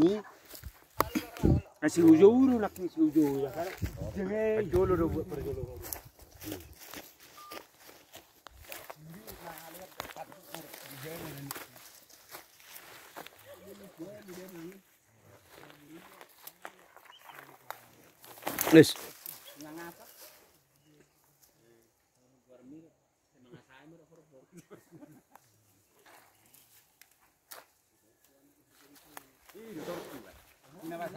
ni asili ujouru lakini si ujouru ya kana jenge jolo do per jolo Nis. Nangapa?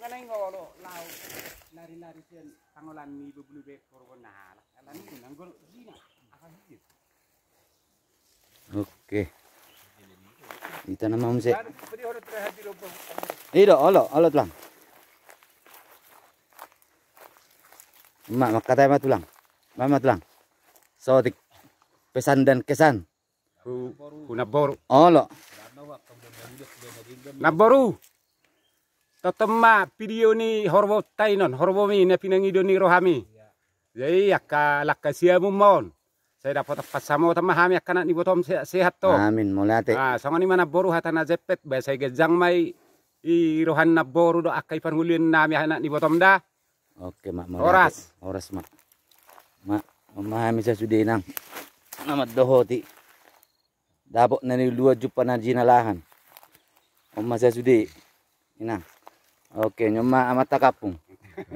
nga nay ngolo law nari nari sen tangolan mi be bulu be korgo nala ala ni nang gol zina apa hiu oke kita nama umse ido olo olo tulang mak mak kata mak tulang mak mak tulang sawatik pesan dan kesan Ku naboru. Olo. Naboru. Totema video ni horbo tainon horbo mi na pinangido doni rohami. Ya. Jadi yakka lakka siamu mon. Saya dapat pasamo tama hami yakka ni botom sehat to. Amin mulate. Ah songa ni mana boru hatana jepet ba saya gejang mai i rohan na boru do akkai pangulian nami hana ni botom da. Oke mak mulate. Oras. Oras mak. Mak memahami saya sudah nang. Namat dohoti. Dapat nani dua jupa aji jinalahan. Om saya sudah. Inang. Oke, nyoma amata kapung.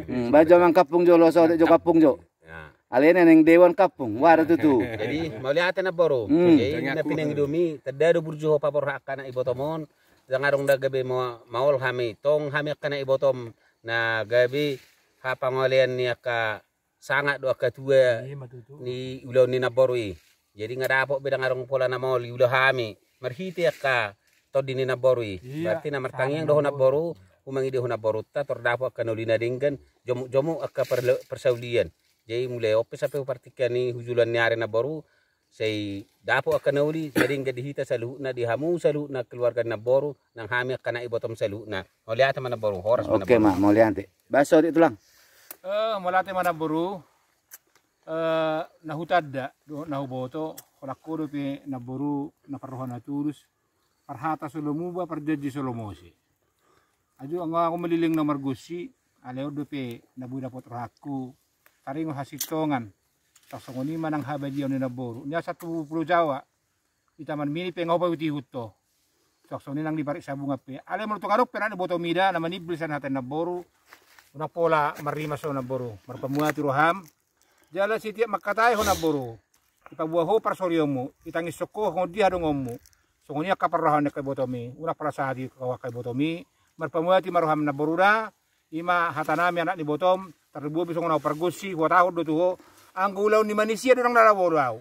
Hmm, bajo mang kapung jo so jo kapung jo. Ya. Alena neng dewan kapung, wara tutu. Jadi mau lihat na boro. Hmm. Jadi na pineng dumi, tada do burjo pa hakana ibotomon. Jangarung da mau mo maol hami, tong hami kana ibotom na gabi pangolian ni ka sangat doa tua. Iya, ni ulo ni naborui. Jadi ngadapok bedang arong pola na maol ulo hami. Marhiti ka to boro naborui. Iya, Berarti na martangi yang na naboru umang ide huna borota terdapat kanolina dengan jomu jomu akka persaudian jadi mulai opes sampai partikan ni hujulan ni arena baru sei dapo akanoli jadi di hita na di hamu na keluarga na boru nang hami kana ibotom saluhna moliate mana boru horas mana oke ma moliate baso di tulang eh moliate mana boru eh nahutadda nahuboto na pi naburu naparrohana turus parhata solomuba parjaji solomosi Aju ang ako maliling nomor gusi, alayo dope, nabuda po trahaku, taring hasitongan, tasongoni man ang habad yun na boru. Nya sa tupulo jawa, itaman mini pengaw pa utihut to. Saksoni nang diparik sabung api. aleo mertu karuk pe nani boto mida, naman iblisan natin na boru. pola, marima so na boru. Marpamuha tiruham. Jala si tiap makatay ho na boru. buah ho parsoryo mo, itangis soko ho di harungomu. Songonya kaparrahan na kay botomi, una para sa hadi kawa botomi merpamuati maruham na boruda ima hatanami anak ni botom tarbu bisa na pergusi ko tahu do tuho ang ni manisia do nang darawo au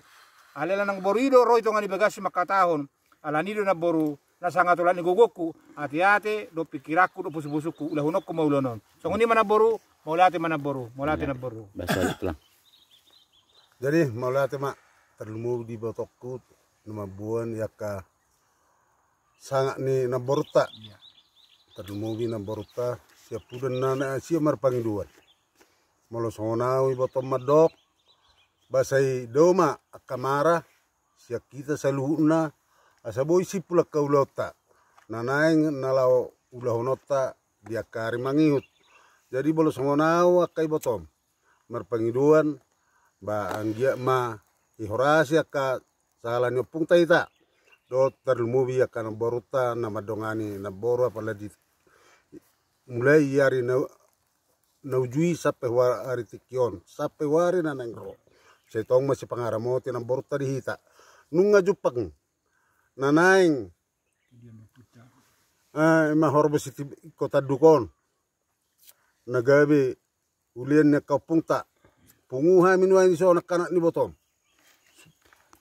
alela nang borido roi tonga ngani bagasi makatahon do na boru na sangatulan ni gogoku ati-ate do pikiraku do busu-busuku ulah unok ko maulonon ni mana boru maulati boru maulati iya. na boru basa lang jadi maulati mak terlumu di botokku nama buan yakka sangat ni naborta yeah tadu mogi na boruta sia pudan na sia mar Malu molo sonawi botom madok basai doma kamara sia kita saluhuna asaboi si pula kaulota nanaeng nalau ulahonota dia kari mangiut jadi bolo songonau akai botom mar pangiduan ba anggia ma ihorasi aka salah nyopung taita do terlumubi akan boruta nama dongani na boru apalagi mulai yari na naujui sampai hari tikion sape wari nanengro setong masih pangaramo na borot tadi hita nunga jupang nanaing ah eh, uh, mahorbo siti kota dukon gabi ulian na kapunta punguha ini so kanak ni botom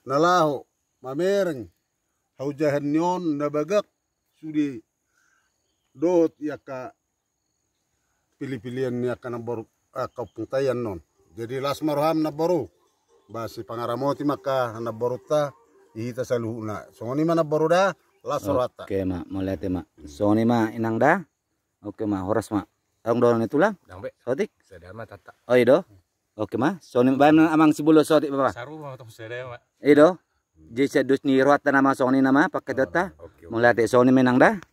nalaho mamereng haujahan nyon bagak sudi dot yaka pilih-pilihan ni akan baru uh, eh, kampung non. Jadi las marham na baru. Basi pangaramoti maka na baru ta ihita saluhuna. So ya, ni mana baru dah las rata. Oke okay, mak, mulai tema. mak. So ni mak inang dah. Oke okay, mak, horas mak. Ang doron itu tulah. Dang be. Sotik. Sedama tata. Oh ido. Iya oke okay, mak. So ni bayam amang sibulo sotik bapa. Saru mak tong sedama. Ido. Iya Jadi sedus ni rata nama so ni nama pakai oh, data. Mulai lihat ya, so ni menang dah.